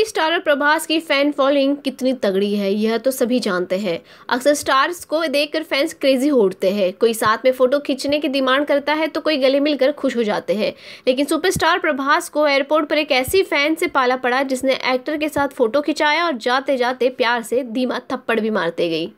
फिल्मी स्टारर प्रभास की fan following कितनी तगड़ी है यह तो सभी जानते हैं अक्सर स्टार्स को देखकर फैंस क्रेजी हो उठते हैं कोई साथ में फोटो खींचने की डिमांड करता है तो कोई गले मिलकर खुश हो जाते हैं लेकिन सुपरस्टार प्रभास को एयरपोर्ट पर एक ऐसी फैन से पाला पड़ा जिसने एक्टर के साथ फोटो खिंचाया और जाते जाते प्यार से धीमा थप्पड़ भी मारते गई